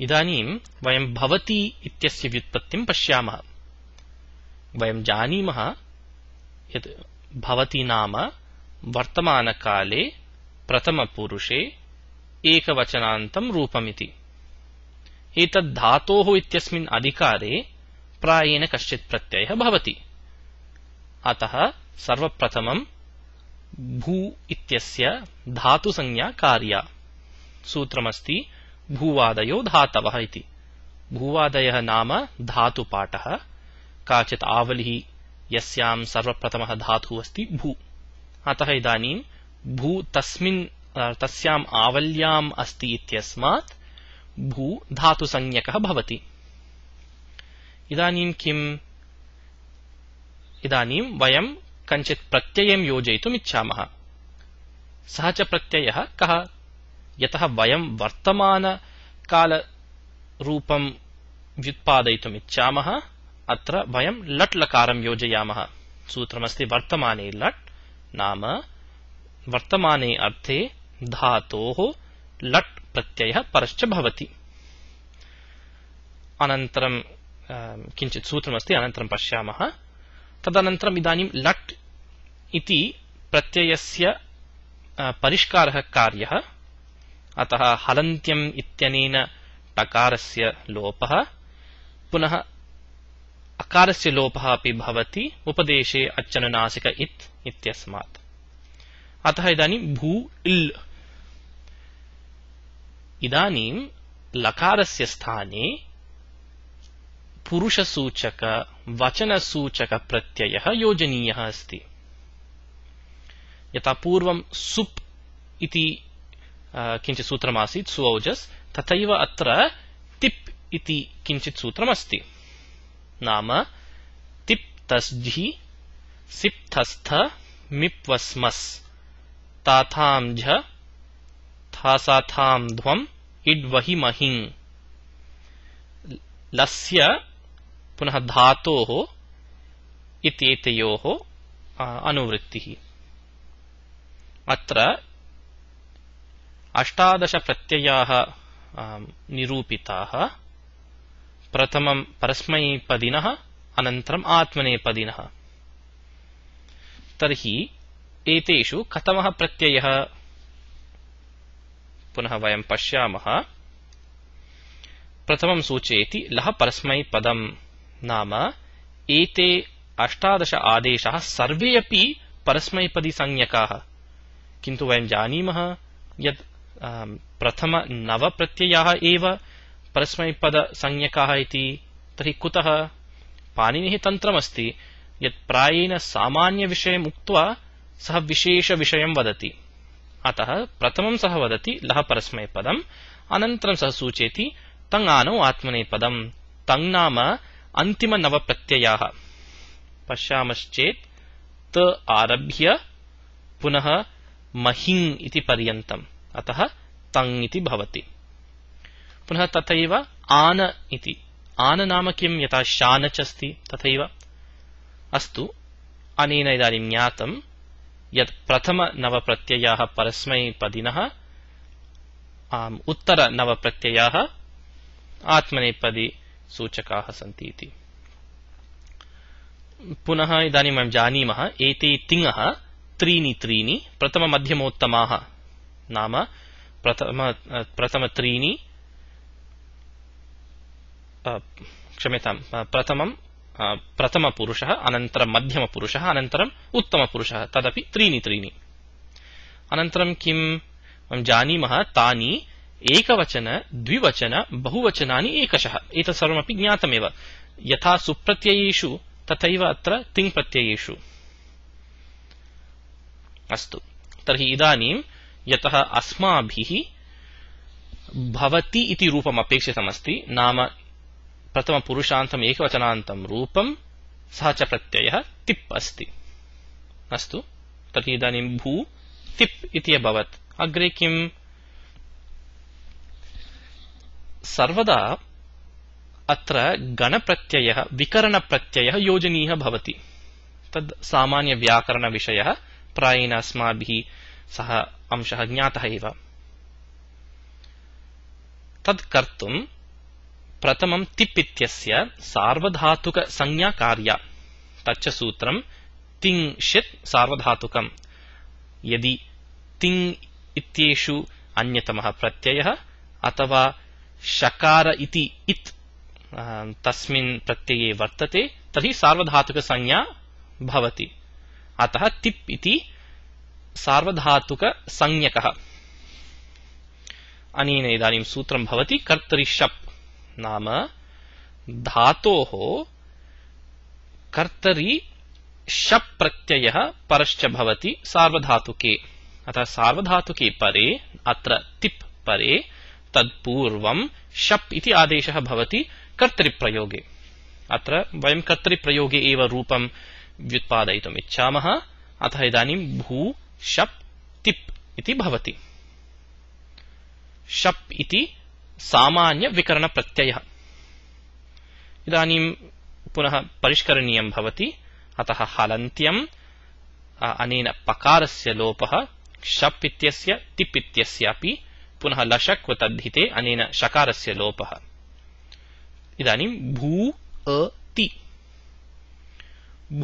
इदानीं वयं भवति इत्यस्य व्युत्पत्तिं पश्यामः वयं जानीमः यत् भवति नाम वर्तमानकाले प्रथमपुरुषे एकवचनान्तं रूपमिति एतद् इत्यस्मिन् अधिकारे प्रायेण कश्चित् प्रत्ययः भवति अतः सर्वप्रथमं भू इत्यस्य धातुसंज्ञा कार्या सूत्रमस्ति भूवादयो धातव भूवादय नाम धातुपाठः काचि आवलिः यथम सर्वप्रथमः अस्त भू अतः इदानीं भू तस्मिन् भू धातुसंज्ञकः भवति इदानीं किम् इदानीं वयं कञ्चित् प्रत्ययं सः च प्रत्ययः कः यतः वयं वर्तमानकालरूपं व्युत्पादयितुम् इच्छामः अत्र वयं लट् लकारं योजयामः सूत्रमस्ति वर्तमाने लट् नाम वर्तमाने अर्थे धातोः लट् प्रत्ययः परश्च भवति अनन्तरं किञ्चित् सूत्रमस्ति अनन्तरं पश्यामः तदनन्तरम् इदानीं लट् इति प्रत्ययस्य परिष्कारः कार्यः अतः हलन्त्यम् इत्यनेन टकारस्य लोपः पुनः अकारस्य लोपः अपि भवति उपदेशे अच्चनुनासिक इत् इत्यस्मात् अतः इदानीं भू इल् इदानीं लकारस्य स्थाने पुरुषसूचकवचनसूचकप्रत्ययः योजनीयः अस्ति यथा पूर्वं सुप् इति किञ्चित् सूत्रमासीत् सुऔजस् तथैव अत्र तिप् इति किञ्चित् सूत्रमस्ति नाम तिप् तस्झि सिप्थस्थ मिप्वस्मस् ताथां झ थासाथां ध्वम् इड्वहिमहिङ् लस्य पुनः धातोः इत्येतयोः अनुवृत्तिः अत्र अष्टादशप्रत्ययाः निरूपिताः प्रथमं परस्मैपदिनः अनन्तरम् आत्मनेपदिनः तर्हि एतेषु कथमः प्रत्ययः पुनः वयं पश्यामः प्रथमं सूचयति लः परस्मैपदं नाम एते अष्टादश आदेशाः सर्वे अपि परस्मैपदिसंज्ञकाः किन्तु वयं जानीमः यत् प्रथमनवप्रत्ययाः एव परस्मैपदसंज्ञकाः इति तर्हि कुतः पाणिनिः तन्त्रमस्ति यत् प्रायेण सामान्यविषयम् उक्त्वा सः विशेषविषयं वदति अतः प्रथमं सः वदति लः परस्मैपदम् अनन्तरं सः सूचयति तङ् आनौ आत्मनेपदं तङ् नाम अन्तिमनवप्रत्ययाः पश्यामश्चेत् त आरभ्य पुनः महिङ् इति पर्यन्तम् अतः तङ् इति भवति पुनः तथैव आन इति आन नाम किं यथा शान च तथैव अस्तु अनेन इदानीं ज्ञातं यत् प्रथमनवप्रत्ययाः परस्मैपदिनः उत्तरनवप्रत्ययाः आत्मनेपदी सूचकाः सन्ति इति पुनः इदानीं वयं जानीमः एते तिङः त्रीणि त्रीणि प्रथममध्यमोत्तमाः नाम प्रथम प्रथम त्रीणि क्षम्यता प्रथम क्षम्यतां प्रथमं प्रथमपुरुषः अनन्तरं मध्यमपुरुषः अनन्तरम् उत्तमपुरुषः तदपि त्रीणि त्रीणि अन किं जानी तानी तानि एकवचन द्विवचन बहुवचना एकशः एक सर्वमपि ज्ञातमेव यथा सुप्रत्ययेषु तथैव अत्र तिङ्प्रत्ययेषु अस्तु तर्हि इदानीं यतः अस्माभिः भवति इति रूपम् अपेक्षितमस्ति नाम प्रथमपुरुषान्तम् एकवचनान्तं रूपं सः च प्रत्ययः तिप् अस्ति अस्तु तर्हि इदानीं भू तिप् इति अभवत् अग्रे किम् सर्वदा अत्र गणप्रत्ययः विकरणप्रत्ययः योजनीयः भवति तद् सामान्यव्याकरणविषयः प्रायेण अस्माभिः सः अंशः ज्ञातः एव तत् कर्तुं प्रथमं तिप् इत्यस्य सार्वधातुकसंज्ञा तच्च सूत्रं तिङ्षित् सार्वधातुकम् यदि तिङ् इत्येषु अन्यतमः प्रत्ययः अथवा शकार इति इत् तस्मिन् प्रत्यये वर्तते तर्हि सार्वधातुकसंज्ञा भवति अतः तिप् इति सार्वधातुकसंज्ञकः अनेन इदानीं सूत्रं भवति कर्तरिषप् नाम धातोः कर्तरि शप् प्रत्ययः परश्च भवति सार्वधातुके अतः सार्वधातुके परे अत्र तिप् परे तत्पूर्वं शप् इति आदेशः भवति अत्र वयं एव रूपं व्युत्पादयितुम् इच्छामः अतः इदानीं भू शप् तिप् इति भवति इति इदानीं पुनः परिष्करणीयं भवति अतः हलन्त्यम् अनेन पकारस्य लोपः शप् इत्यस्य तिप् इत्यस्यापि पुनः लशक्व तद्धिते अनेन शकारस्य लोपः इदानीं भू अति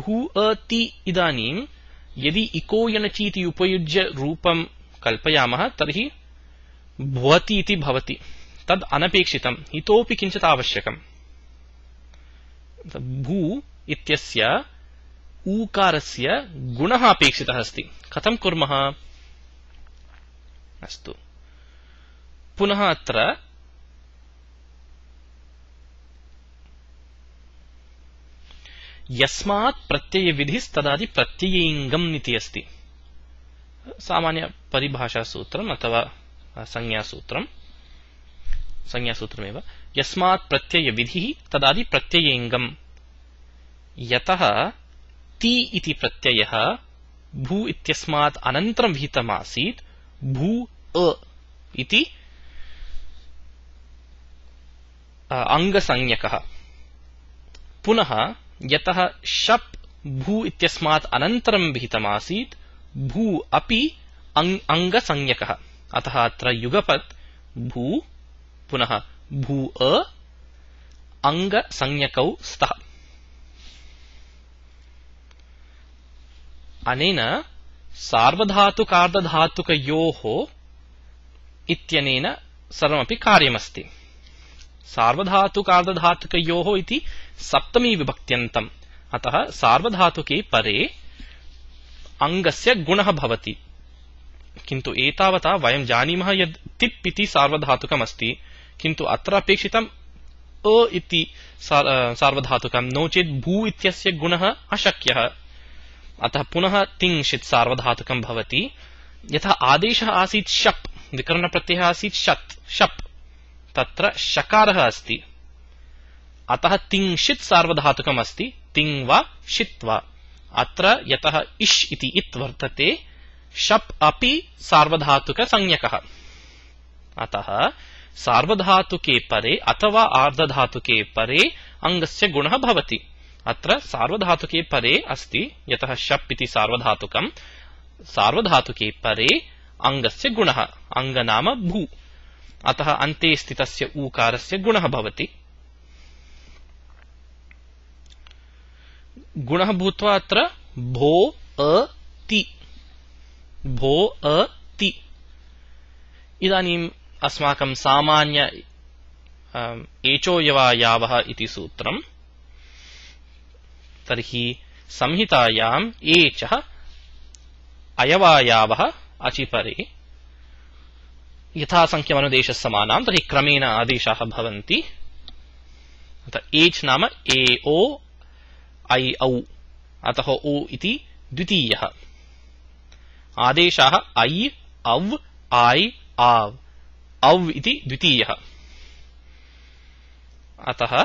भू अति इदानीं यदि इको यणचि उपयुज्य रूपं कल्पयाम तरी भवति इति भवति तद् अनपेक्षितम् इतोपि किञ्चित् आवश्यकम् भू इत्यस्य ऊकारस्य गुणः अपेक्षितः अस्ति कथं कुर्मः अस्तु पुनः अत्र यस्मात् प्रत्ययविधिस्तदादि प्रत्ययिङ्गम् इति अस्ति सामान्यपरिभाषासूत्रम् अथवा संज्ञासूत्रम् संज्ञासूत्रमेव यस्मात् प्रत्ययविधिः तदादि प्रत्ययिङ्गम् यतः ति इति प्रत्ययः भू इत्यस्मात् अनन्तरं विहितमासीत् भू अ इति अङ्गसंज्ञकः पुनः यतः शप् भू इत्यस्मात् अनन्तरं विहितमासीत् भू अपि अङ् अङ्गसंज्ञकः अतः अत्र युगपत् भू पुनः भू अ अङ्गसंज्ञकौ स्तः अनेन सार्वधातुकार्धधातुकयोः इत्यनेन सर्वमपि कार्यमस्ति सार्वधातुकार्धधातुकयोः सप्तमी विभक्त अतः सार्वधातुके परे अङ्गस्य गुण भवति किंतु एतावता वयं जानी यत् तिप् इति सार्वधातुकमस्ति किन्तु इति सार्वधातुकं नो चेत भू इत्यस्य गुण अशक्य अतः पुनः तिङ्षित् सार्वधातुकं भवति यथा आदेशः आसीत् शप् विकरणप्रत्ययः आसीत् शत् शप् तत्र शकारः अस्ति अतः तिंशित् सार्वधातुकम् अस्ति तिङ् वा षित् वा अत्र यतः इष् इति इत् वर्तते शप् अपि सार्वधातुकसंज्ञकः अतः सार्वधातुके परे अथवा आर्धधातुके परे अङ्गस्य गुणः भवति अत्र सार्वधातुके परे अस्ति यतः शप् इति सार्वधातुकम् सार्वधातुके परे अङ्गस्य गुणः अङ्गनाम भू अतः अन्ते स्थितस्य ऊकारस्य गुणः भवति गुणः भूत्वा अत्र भो अ भो अ इदानीम् अस्माकं सामान्य एचो इति सूत्रम् तर्हि संहितायाम् एचः अयवायावः अचिपरे यथासङ्ख्यमनुदेशः सामना तरी क्रमेण आदेश एच नाम ए ओ ऐ औ अतः ओ इति द्वितीयः आदेशाः ऐ अव आय आव अव इति द्वितीयः अतः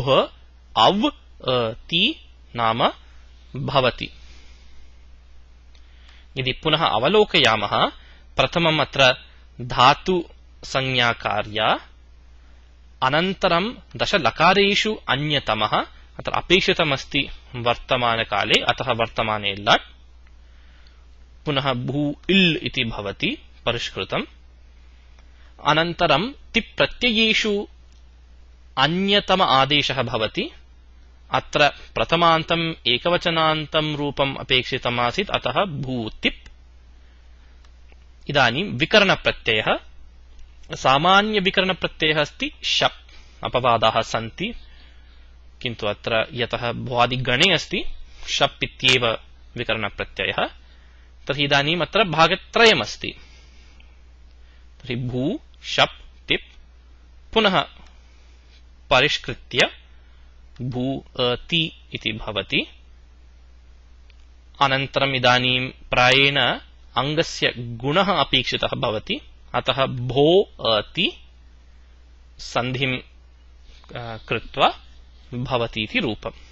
भ अव् ति नाम भवती यदि पुनः अवलोकयाम प्रथम धातु धातुसंज्ञा कार्या अनन्तरं दशलकारेषु अन्यतमः अत्र अपेक्षितमस्ति वर्तमानकाले अतः वर्तमान लट् पुनः भू इति भवति परिष्कृतम् अनन्तरं तिप्रत्ययेषु अन्यतम आदेशः अत्र प्रथमान्तम् एकवचनान्तं रूपम् अपेक्षितमासीत् अतः भूतिप् इदानीं विकरणप्रत्ययः सामान्यविकरणप्रत्ययः अस्ति शप् अपवादाः सन्ति किन्तु अत्र यतः भ्वादिगणे अस्ति शप् इत्येव विकरणप्रत्ययः तर्हि इदानीम् अत्र भागत्रयमस्ति तर्हि भू शप् तिप् पुनः परिष्कृत्य भूति इति भवति अनन्तरम् इदानीं प्रायेण अङ्गस्य गुणः अपेक्षितः भवति अतः भो अति सन्धिं कृत्वा भवति इति रूपम्